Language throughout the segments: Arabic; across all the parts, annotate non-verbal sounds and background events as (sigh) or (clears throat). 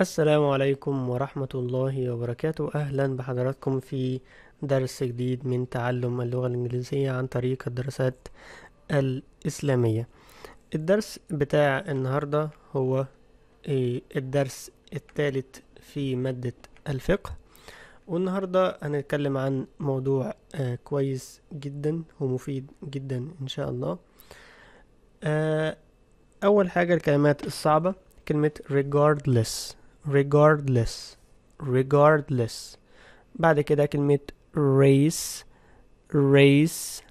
السلام عليكم ورحمة الله وبركاته أهلا بحضراتكم في درس جديد من تعلم اللغة الإنجليزية عن طريق الدراسات الإسلامية الدرس بتاع النهاردة هو إيه، الدرس الثالث في مادة الفقه والنهاردة هنتكلم عن موضوع آه، كويس جدا ومفيد جدا إن شاء الله آه، أول حاجة الكلمات الصعبة كلمة regardless regardless regardless بعد كده كلمة race race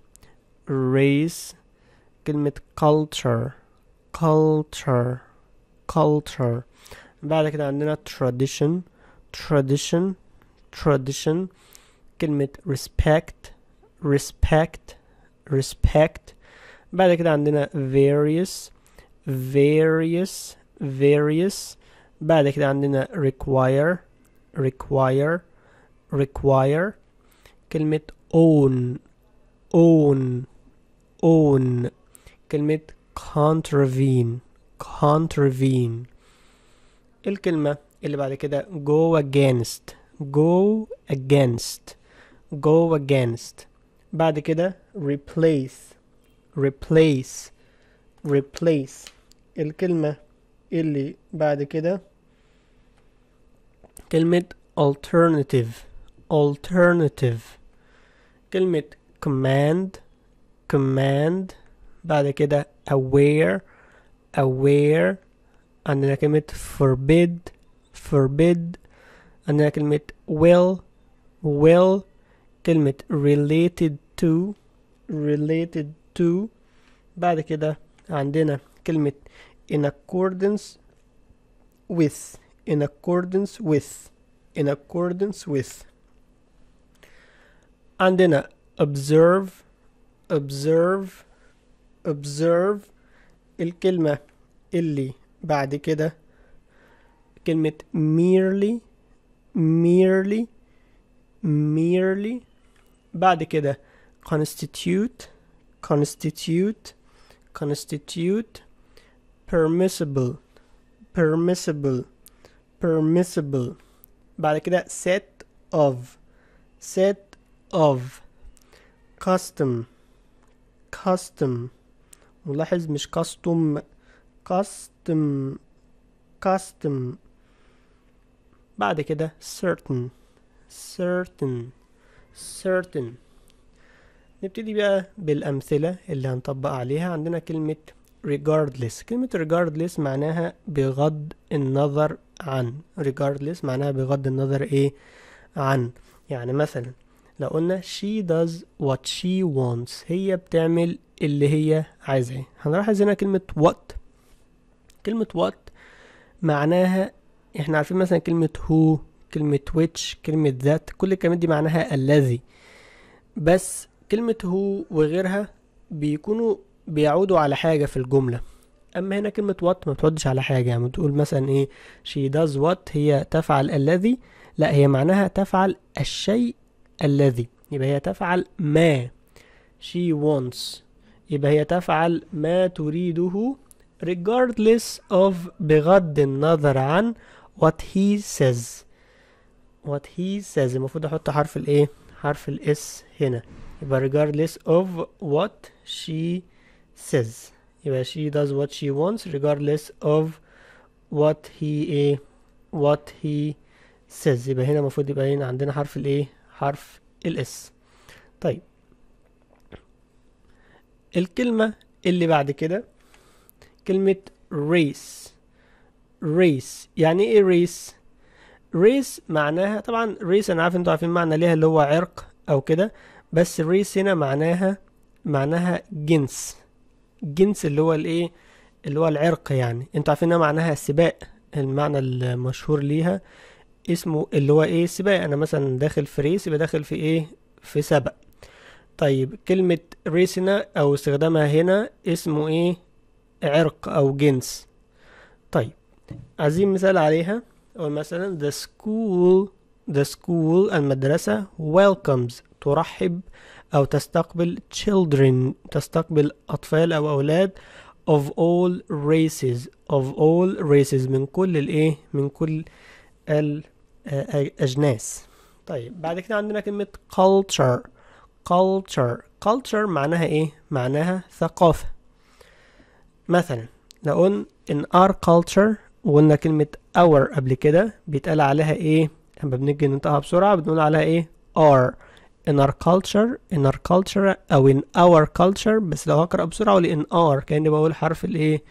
race كلمة culture culture culture بعد كده عندنا tradition tradition tradition كلمة respect respect respect بعد كده عندنا various various various بعد كده عندنا require require require كلمة own own own كلمة contravene contravene الكلمة اللي بعد كده go against go against go against بعد كده replace replace replace الكلمة اللي بعد كده كلمة alternative alternative كلمة command command بعد كده aware aware عندنا كلمة forbid forbid عندنا كلمة will will كلمة related to related to بعد كده عندنا كلمة in accordance with in accordance with in accordance with and then uh, observe observe observe الكلمة اللي بعد كده كلمة merely merely merely بعد كده constitute constitute constitute permissible permissible permissible بعد كده set of set of custom custom ملاحظ مش custom custom custom بعد كده certain certain certain نبتدي بقى بالأمثلة اللي هنطبق عليها عندنا كلمة regardless كلمة regardless معناها بغض النظر عن regardless معناها بغض النظر ايه عن يعني مثلا لو قلنا she does what she wants هي بتعمل اللي هي عايزاه هنلاحظ هنا كلمة what كلمة what معناها احنا عارفين مثلا كلمة who كلمة which كلمة that كل الكلمات دي معناها الذي بس كلمة هو وغيرها بيكونوا بيعودوا على حاجة في الجملة أما هنا كلمة وات ما بتعودش على حاجة يعني بتقول مثلا إيه she does what هي تفعل الذي لا هي معناها تفعل الشيء الذي يبقى هي تفعل ما she wants يبقى هي تفعل ما تريده regardless of بغض النظر عن what he says what he says المفروض احط حرف الايه حرف الاس هنا يبقى regardless of what she says says يبقى she does what she wants regardless of what he ايه what he says يبقى هنا المفروض يبقى هنا عندنا حرف الايه حرف الاس طيب الكلمة اللي بعد كده كلمة race race يعني ايه race race معناها طبعا race انا عارف انتوا عارفين معنى ليها اللي هو عرق او كده بس race هنا معناها معناها جنس الجنس اللي هو الايه اللي هو العرق يعني انتوا عارفين انها معناها سباق المعنى المشهور ليها اسمه اللي هو ايه سباق انا مثلا داخل في ريس يبقى داخل في ايه في سبق طيب كلمة ريسنا او استخدامها هنا اسمه ايه عرق او جنس طيب عايزين مثال عليها أو مثلا the school the school المدرسة welcomes ترحب أو تستقبل children تستقبل أطفال أو أولاد of all races of all races من كل الإيه من كل الأجناس طيب بعد كده عندنا كلمة culture culture culture معناها إيه معناها ثقافة مثلا لو قلنا in our culture وقلنا كلمة our قبل كده بيتقال عليها إيه لما بنيجي ننطقها بسرعة بنقول عليها إيه are in our culture in our culture او uh, in our culture بس لو هقرا بسرعه اقول in our كاني بقول حرف الايه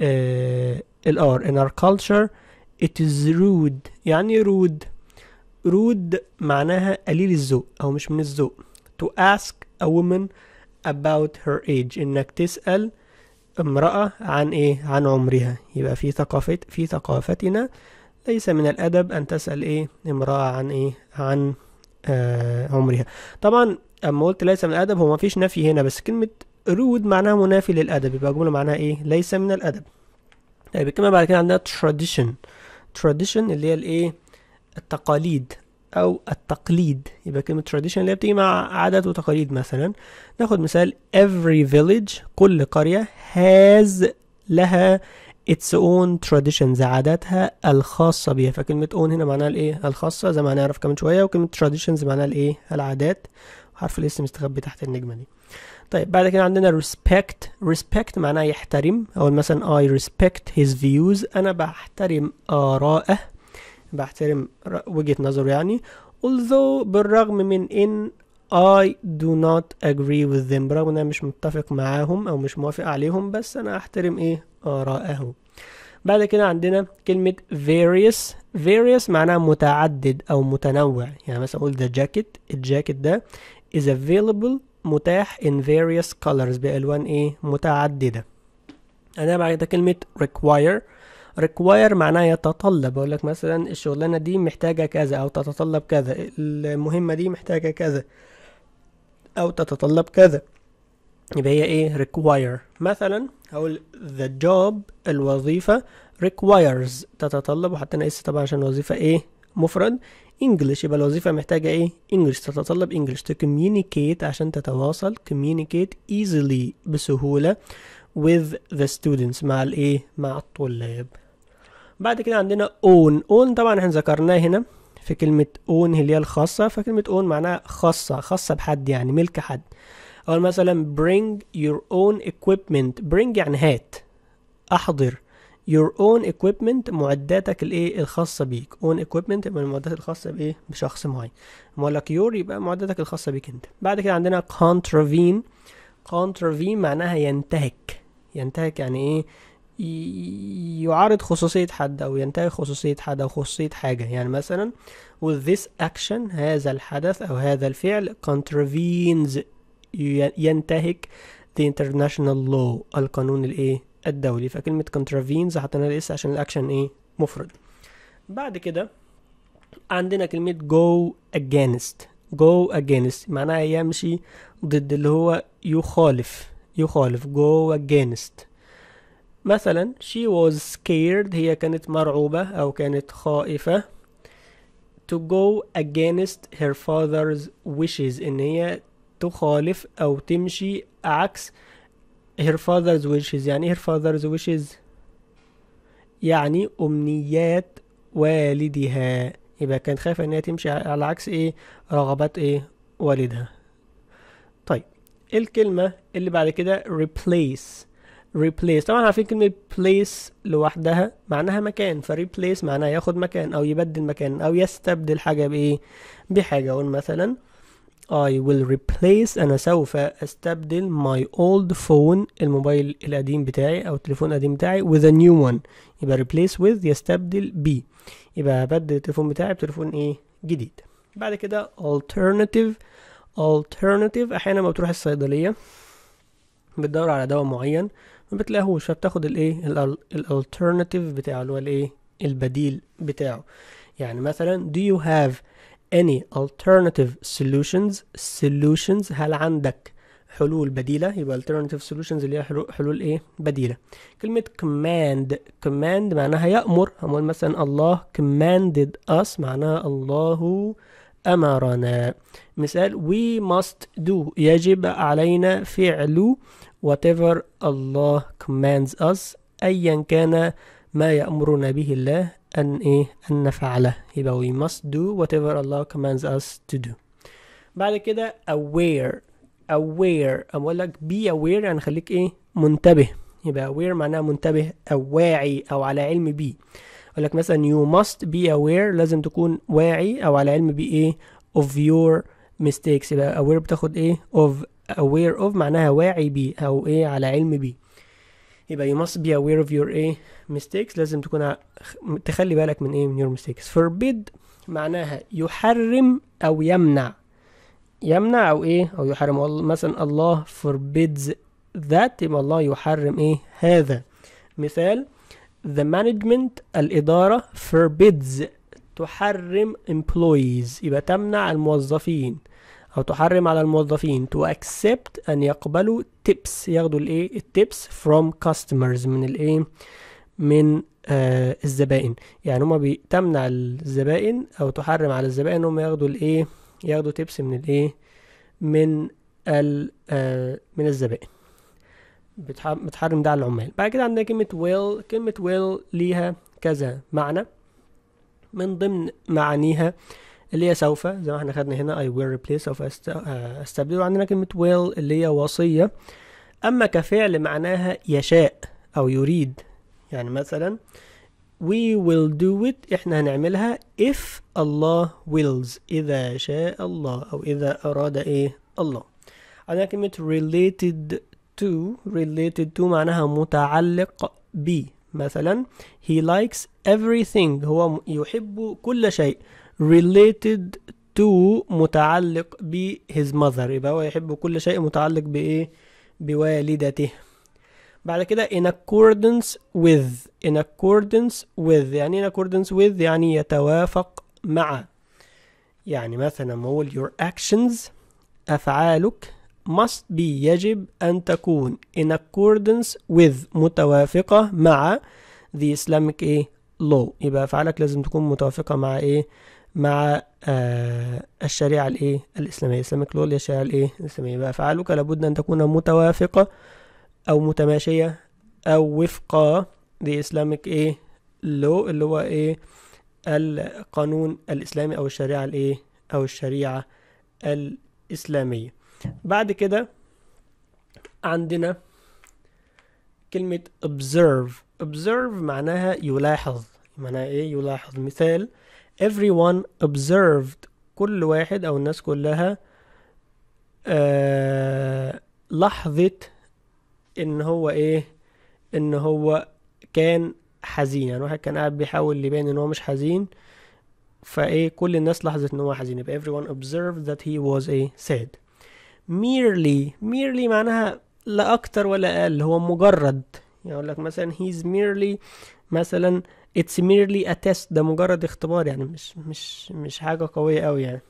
آه الار in our culture it is rude يعني إيه rude rude معناها قليل الذوق او مش من الذوق to ask a woman about her age انك تسال امراه عن ايه عن عمرها يبقى في ثقافه في ثقافتنا ليس من الادب ان تسال ايه امراه عن ايه عن آه، عمرها طبعا اما قلت ليس من الادب هو ما فيش نفي هنا بس كلمه رود معناها منافي للادب يبقى جمله معناها ايه ليس من الادب طيب الكلمه بعد كده عندنا tradition tradition اللي هي الايه التقاليد او التقليد يبقى كلمه tradition اللي هي بتيجي مع عادات وتقاليد مثلا ناخد مثال every village كل قريه has لها its own traditions عاداتها الخاصة بيها فكلمة own هنا معناها الايه الخاصة زي ما هنعرف كمان شوية وكلمة traditions معناها الايه العادات وحرف الاسم مستخبي تحت النجمة دي طيب بعد كده عندنا respect respect معناه يحترم او مثلا I respect his views انا بحترم آراءه بحترم وجهة نظره يعني although بالرغم من ان I do not agree with them برغم ان انا مش متفق معاهم او مش موافق عليهم بس انا احترم ايه آراءهم بعد كده عندنا كلمة various various معناها متعدد او متنوع يعني مثلا اقول the jacket الجاكيت ده is available متاح in various colors بألوان ايه متعددة انا بعد كده كلمة require require معناها يتطلب اقول لك مثلا الشغلانه دي محتاجه كذا او تتطلب كذا المهمه دي محتاجه كذا أو تتطلب كذا يبقى هي إيه require مثلا هقول the job الوظيفة requires تتطلب وحتى أنا اس طبعا عشان الوظيفة إيه مفرد English يبقى الوظيفة محتاجة إيه English تتطلب English to communicate عشان تتواصل communicate easily بسهولة with the students مع الإيه مع الطلاب بعد كده عندنا own own طبعا احنا ذكرناه هنا في كلمة اون اللي هي الخاصة فكلمة اون معناها خاصة خاصة بحد يعني ملك حد أو مثلا bring your own equipment bring يعني هات أحضر your own equipment معداتك الايه الخاصة بيك own equipment يبقى المعدات الخاصة بايه بشخص معين أقول لك your يبقى معداتك الخاصة بيك انت بعد كده عندنا contravene contravene معناها ينتهك ينتهك يعني ايه يعارض خصوصية حد أو ينتهي خصوصية حد أو خصوصية حاجة يعني مثلا with this action هذا الحدث أو هذا الفعل contravenes ينتهك the international law القانون الايه الدولي فكلمة contravenes حطينا الاس عشان الاكشن ايه مفرد بعد كده عندنا كلمة go against go against معناها يمشي ضد اللي هو يخالف يخالف go against مثلا she was scared هي كانت مرعوبة أو كانت خائفة to go against her father's wishes إن هي تخالف أو تمشي عكس her father's wishes يعني her father's wishes يعني أمنيات والدها يبقى كانت خايفة إن هي تمشي على عكس إيه رغبات إيه والدها طيب الكلمة اللي بعد كده replace replace طبعا عارفين كلمة place لوحدها معناها مكان ف replace معناها ياخد مكان أو يبدل مكان أو يستبدل حاجة بإيه بحاجة أقول مثلا I will replace أنا سوف أستبدل my old phone الموبايل القديم بتاعي أو التليفون القديم بتاعي with a new one يبقى replace with يستبدل ب يبقى هبدل التليفون بتاعي بتليفون إيه جديد بعد كده alternative alternative أحيانا ما بتروح الصيدلية بتدور على دواء معين ما بتلاقيهوش فبتاخد الايه الالترناتيف بتاعه اللي هو الايه البديل بتاعه يعني مثلا do you have any alternative solutions solutions هل عندك حلول بديلة يبقى alternative solutions اللي هي حلول, حلول ايه بديلة كلمة command command معناها يأمر هم مثلا الله commanded us معناها الله أمرنا مثال we must do يجب علينا فعل whatever الله commands us أيا كان ما يأمرنا به الله أن إيه أن نفعله يبقى we must do whatever الله commands us to do بعد كده aware aware أقول لك be aware يعني خليك إيه منتبه يبقى aware معناها منتبه أو واعي أو على علم بيه يقول لك مثلا you must be aware لازم تكون واعي او على علم بايه of your mistakes يبقى aware بتاخد ايه of aware of معناها واعي بيه او ايه على علم بيه يبقى you must be aware of your ايه mistakes لازم تكون ع... تخلي بالك من ايه من your mistakes forbid معناها يحرم او يمنع يمنع او ايه او يحرم مثلا الله forbids that يبقى الله يحرم ايه هذا مثال the management الإدارة forbids تحرم employees يبقى تمنع الموظفين أو تحرم على الموظفين to accept أن يقبلوا tips ياخدوا الإيه التيبس from customers من الإيه من آه الزبائن يعني هما بتمنع الزبائن أو تحرم على الزبائن هما ياخدوا الإيه ياخدوا tips من الإيه من ال آه من الزبائن بتحرم ده على العمال بعد كده عندنا كلمة will كلمة will ليها كذا معنى من ضمن معانيها اللي هي سوف زي ما احنا خدنا هنا I will replace سوف آه، استبدل عندنا كلمة will اللي هي وصية أما كفعل معناها يشاء أو يريد يعني مثلا we will do it احنا هنعملها if الله wills إذا شاء الله أو إذا أراد إيه الله عندنا كلمة related to related to معناها متعلق ب مثلا he likes everything هو يحب كل شيء related to متعلق ب his mother يبقى هو يحب كل شيء متعلق بإيه بوالدته بعد كده in accordance with in accordance with يعني in accordance with يعني يتوافق مع يعني مثلا نقول your actions أفعالك must be يجب أن تكون in accordance with متوافقة مع the Islamic إيه law يبقى أفعالك لازم تكون متوافقة مع إيه مع آه الشريعة الإيه الإسلامية Islamic law الشريعة الإيه الإسلامية يبقى أفعالك لابد أن تكون متوافقة أو متماشية أو وفق the Islamic إيه law اللي هو إيه القانون الإسلامي أو الشريعة الإيه أو الشريعة الإسلامية بعد كده عندنا كلمة observe observe معناها يلاحظ معناها ايه يلاحظ مثال everyone observed كل واحد او الناس كلها آه لحظة ان هو ايه ان هو كان حزين يعني واحد كان قاعد بيحاول يبين ان هو مش حزين فايه كل الناس لاحظت ان هو حزين يبقى everyone observed that he was a sad merely merely معناها لا أكتر ولا أقل هو مجرد يقول يعني لك مثلا he's merely مثلا it's merely a test ده مجرد اختبار يعني مش مش مش حاجة قوية أوي يعني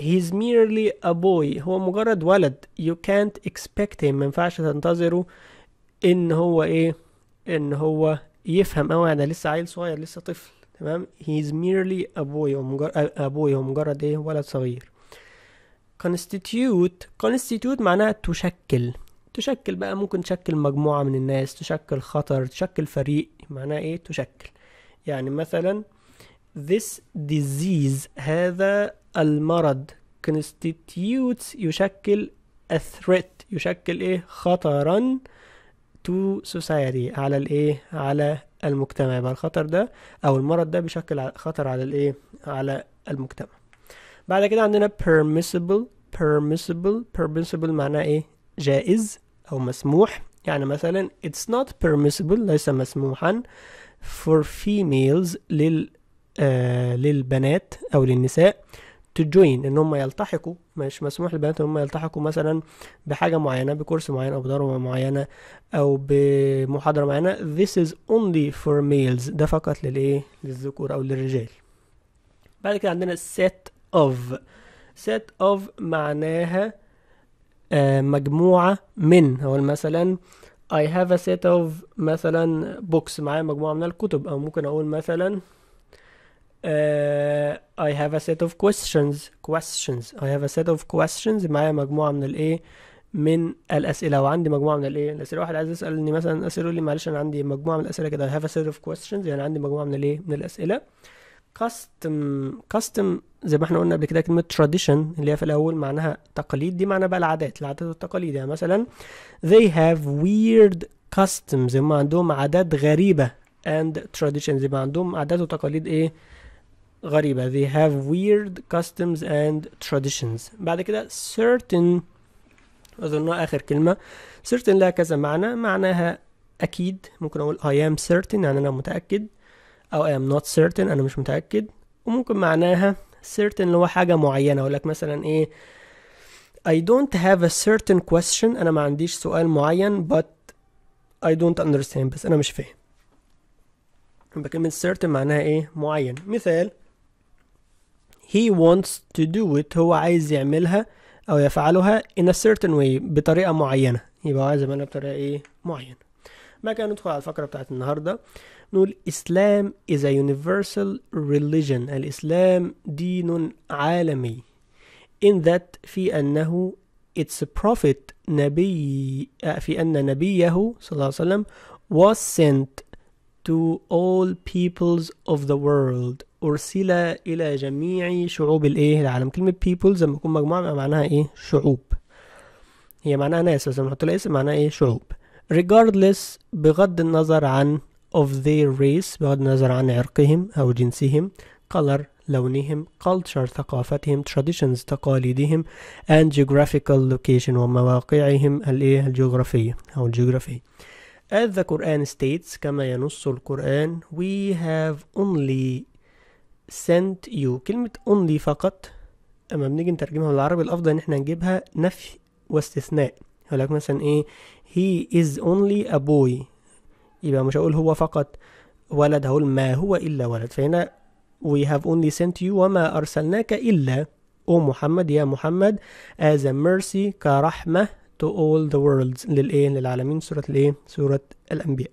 he's merely a boy هو مجرد ولد you can't expect him ما ينفعش تنتظره إن هو إيه إن هو يفهم أوي يعني ده لسه عيل صغير لسه طفل تمام he's merely a boy هو مجرد a boy هو مجرد إيه ولد صغير constitute constitute معناها تشكل تشكل بقى ممكن تشكل مجموعة من الناس تشكل خطر تشكل فريق معناها ايه تشكل يعني مثلا this disease هذا المرض constitutes يشكل a threat يشكل ايه خطرا to society على الايه على المجتمع يبقى الخطر ده او المرض ده بيشكل خطر على الايه على المجتمع بعد كده عندنا permissible permissible permissible معناه ايه جائز او مسموح يعني مثلا it's not permissible ليس مسموحا for females لل آه للبنات او للنساء to join ان هم يلتحقوا مش مسموح للبنات ان هم يلتحقوا مثلا بحاجه معينه بكورس معين او بدوره معينه او بمحاضره معينه this is only for males ده فقط للايه للذكور او للرجال بعد كده عندنا set of set of معناها آه مجموعة من هو مثلا I have a set of مثلا books معايا مجموعة من الكتب أو ممكن أقول مثلا uh, I have a set of questions questions I have a set of questions معايا مجموعة من الايه من الأسئلة وعندي مجموعة من الايه الأسئلة واحد عايز يسألني مثلا أسئلة يقول لي معلش أنا عندي مجموعة من الأسئلة كده I have a set of questions يعني عندي مجموعة من الايه من الأسئلة كاستم كاستم زي ما احنا قلنا قبل كده كلمه تراديشن اللي هي في الاول معناها تقاليد دي معناها بقى العادات العادات والتقاليد يعني مثلا they have weird customs ما عندهم عادات غريبه and traditions يبقى عندهم عادات وتقاليد ايه غريبه they have weird customs and traditions بعد كده certain اظنها اخر كلمه certain لها كذا معنى معناها اكيد ممكن اقول I am certain يعني انا متاكد أو I am not certain أنا مش متأكد وممكن معناها certain اللي هو حاجة معينة أقول لك مثلا إيه I don't have a certain question أنا ما عنديش سؤال معين but I don't understand بس أنا مش فاهم بكلمة certain معناها إيه معين مثال he wants to do it هو عايز يعملها أو يفعلها in a certain way بطريقة معينة يبقى عايز يعملها بطريقة إيه معينة ما كان ندخل على الفقرة بتاعت النهاردة نقول إسلام is a universal religion الإسلام دين عالمي in that في أنه its prophet نبي آه، في أن نبيه صلى الله عليه وسلم was sent to all peoples of the world أرسل إلى جميع شعوب الإيه العالم كلمة peoples لما يكون مجموعة معناها إيه شعوب هي معناها ناس بس لما نحط لها اسم معناها إيه شعوب regardless بغض النظر عن of their race بغض النظر عن عرقهم أو جنسهم color لونهم culture ثقافتهم traditions تقاليدهم and geographical location ومواقعهم الايه الجغرافية أو الجغرافية as the Quran states كما ينص القرآن we have only sent you كلمة only فقط أما بنيجي نترجمها بالعربي الأفضل إن إحنا نجيبها نفي واستثناء يقول لك مثلا إيه he is only a boy يبقى مش هقول هو فقط ولد هقول ما هو إلا ولد فهنا we have only sent you وما أرسلناك إلا أو محمد يا محمد as a mercy كرحمة to all the worlds للإيه للعالمين سورة الإيه سورة الأنبياء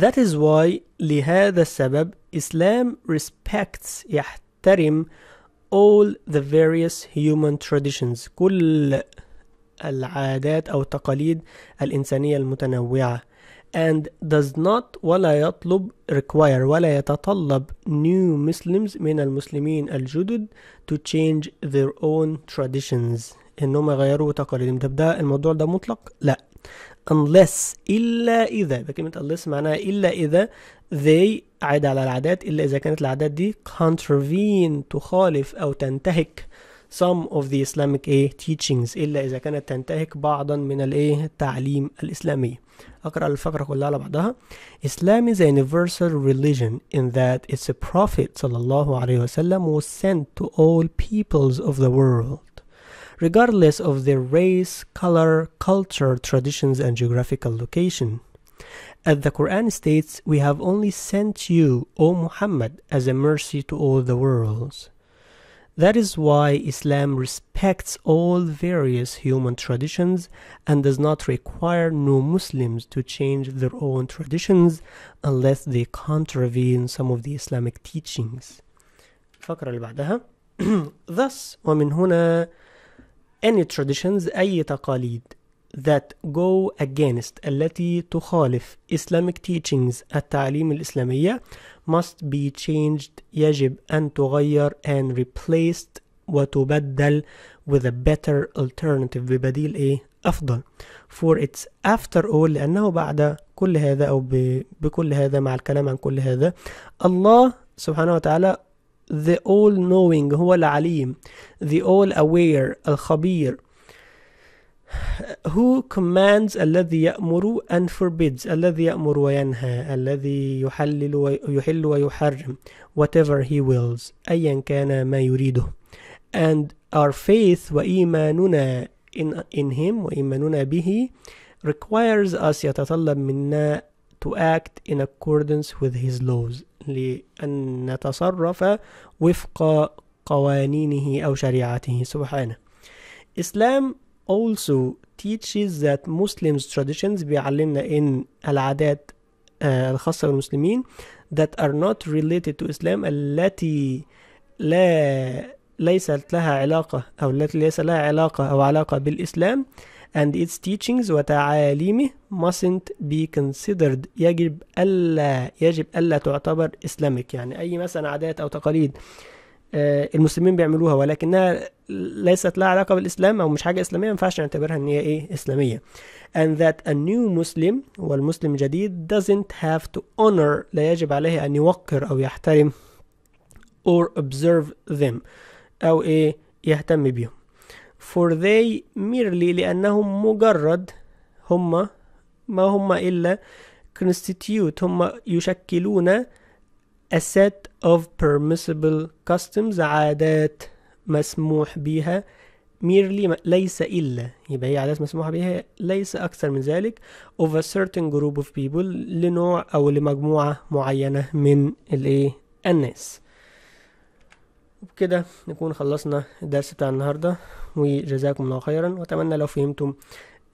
That is why لهذا السبب Islam respects يحترم all the various human traditions كل العادات أو التقاليد الإنسانية المتنوعة and does not ولا يطلب require ولا يتطلب new Muslims من المسلمين الجدد to change their own traditions انهم يغيروا تقاليدهم طب ده الموضوع ده مطلق لا unless إلا إذا بكلمة unless معناها إلا إذا they عاد على العادات إلا إذا كانت العادات دي contravene تخالف أو تنتهك some of the Islamic teachings إلا إذا كانت تنتهك بعضا من الايه التعليم الإسلامي أقرأ الفقرة كلها على بعضها Islam is a universal religion in that its prophet صلى الله عليه وسلم was sent to all peoples of the world regardless of their race, color, culture, traditions and geographical location. As the Quran states, we have only sent you, O Muhammad, as a mercy to all the worlds. That is why Islam respects all various human traditions and does not require new Muslims to change their own traditions unless they contravene some of the Islamic teachings. الفقرة اللي بعدها (clears throat) Thus ومن هنا any traditions أي تقاليد that go against التي تخالف Islamic teachings التعليم الإسلامية must be changed يجب أن تغير and replaced وتبدل with a better alternative ببديل إيه أفضل for its after all لأنه بعد كل هذا أو بكل هذا مع الكلام عن كل هذا الله سبحانه وتعالى the all knowing هو العليم the all aware الخبير who commands الذي يأمر and forbids الذي يأمر وينهى الذي يحلل ويحل ويحرم whatever he wills أيا كان ما يريده and our faith وإيماننا in, in him وإيماننا به requires us يتطلب منا to act in accordance with his laws لأن نتصرف وفق قوانينه أو شريعته سبحانه إسلام also teaches that Muslims traditions بيعلمنا إن العادات آه، الخاصة بالمسلمين that are not related to Islam التي لا ليست لها علاقة أو التي ليس لها علاقة أو علاقة بالإسلام and its teachings وتعاليمه mustn't be considered يجب ألا يجب ألا تعتبر إسلامك يعني أي مثلا عادات أو تقاليد آه، المسلمين بيعملوها ولكنها ليست لها علاقة بالإسلام أو مش حاجة إسلامية ما ينفعش نعتبرها إن هي إيه إسلامية and that a new Muslim والمسلم الجديد doesn't have to honor لا يجب عليه أن يوقر أو يحترم or observe them أو إيه يهتم بيهم for they merely لأنهم مجرد هم ما هم إلا constitute هم يشكلون a set of permissible customs عادات مسموح بها merely ليس إلا يبقى هي عادات مسموح بها ليس أكثر من ذلك of a certain group of people لنوع أو لمجموعة معينة من الإيه الناس وبكده نكون خلصنا الدرس بتاع النهاردة وجزاكم الله خيرا وأتمنى لو فهمتم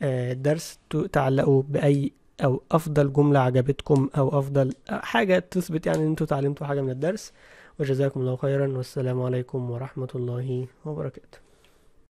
الدرس آه، تعلقوا بأي او افضل جمله عجبتكم او افضل حاجه تثبت يعني ان انتوا اتعلمتوا حاجه من الدرس وجزاكم الله خيرا والسلام عليكم ورحمه الله وبركاته